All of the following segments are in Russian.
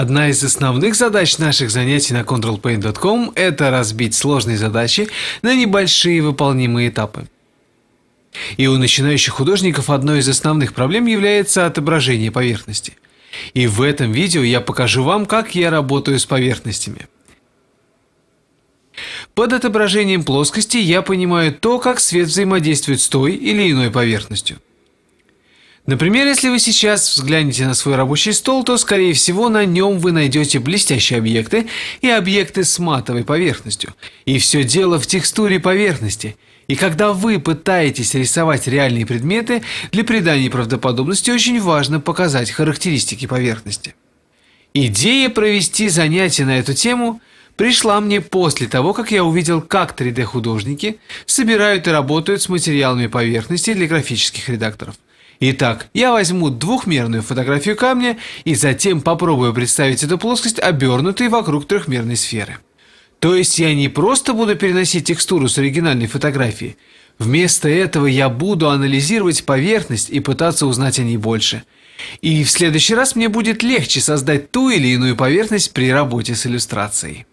Одна из основных задач наших занятий на controlpaint.com – это разбить сложные задачи на небольшие выполнимые этапы. И у начинающих художников одной из основных проблем является отображение поверхности. И в этом видео я покажу вам, как я работаю с поверхностями. Под отображением плоскости я понимаю то, как свет взаимодействует с той или иной поверхностью. Например, если вы сейчас взглянете на свой рабочий стол, то, скорее всего, на нем вы найдете блестящие объекты и объекты с матовой поверхностью. И все дело в текстуре поверхности. И когда вы пытаетесь рисовать реальные предметы, для придания правдоподобности очень важно показать характеристики поверхности. Идея провести занятие на эту тему пришла мне после того, как я увидел, как 3D-художники собирают и работают с материалами поверхности для графических редакторов. Итак, я возьму двухмерную фотографию камня и затем попробую представить эту плоскость, обернутой вокруг трехмерной сферы. То есть я не просто буду переносить текстуру с оригинальной фотографии. Вместо этого я буду анализировать поверхность и пытаться узнать о ней больше. И в следующий раз мне будет легче создать ту или иную поверхность при работе с иллюстрацией.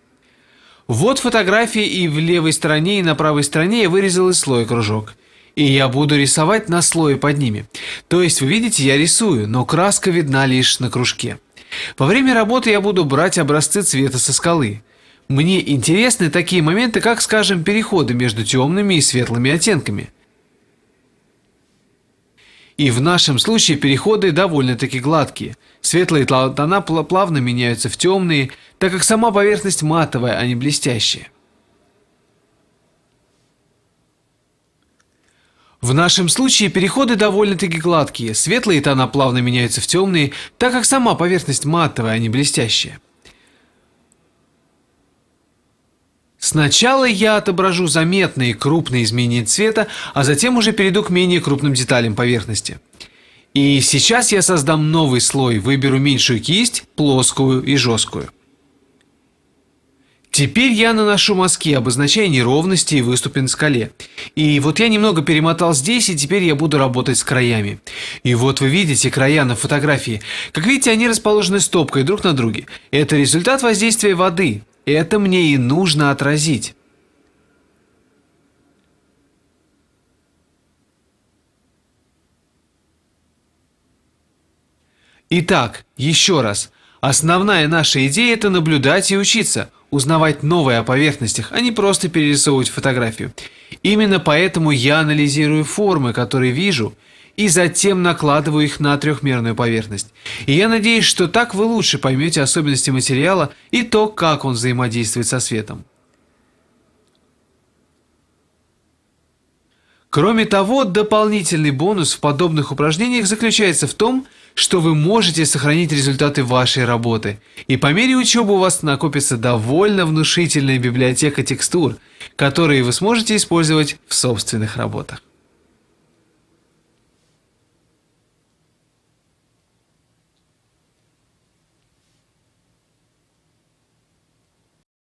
Вот фотографии и в левой стороне, и на правой стороне я вырезал из слоя кружок – и я буду рисовать на слое под ними. То есть, вы видите, я рисую, но краска видна лишь на кружке. Во время работы я буду брать образцы цвета со скалы. Мне интересны такие моменты, как, скажем, переходы между темными и светлыми оттенками. И в нашем случае переходы довольно-таки гладкие. Светлые тона плавно меняются в темные, так как сама поверхность матовая, а не блестящая. В нашем случае переходы довольно-таки гладкие, светлые тона плавно меняются в темные, так как сама поверхность матовая, а не блестящая. Сначала я отображу заметные крупные изменения цвета, а затем уже перейду к менее крупным деталям поверхности. И сейчас я создам новый слой, выберу меньшую кисть, плоскую и жесткую. Теперь я наношу мазки, обозначая неровности и выступы на скале. И вот я немного перемотал здесь, и теперь я буду работать с краями. И вот вы видите края на фотографии. Как видите, они расположены стопкой друг на друге. Это результат воздействия воды. Это мне и нужно отразить. Итак, еще раз. Основная наша идея – это наблюдать и учиться – узнавать новое о поверхностях, а не просто перерисовывать фотографию. Именно поэтому я анализирую формы, которые вижу, и затем накладываю их на трехмерную поверхность. И я надеюсь, что так вы лучше поймете особенности материала и то, как он взаимодействует со светом. Кроме того, дополнительный бонус в подобных упражнениях заключается в том, что что вы можете сохранить результаты вашей работы. И по мере учебы у вас накопится довольно внушительная библиотека текстур, которые вы сможете использовать в собственных работах.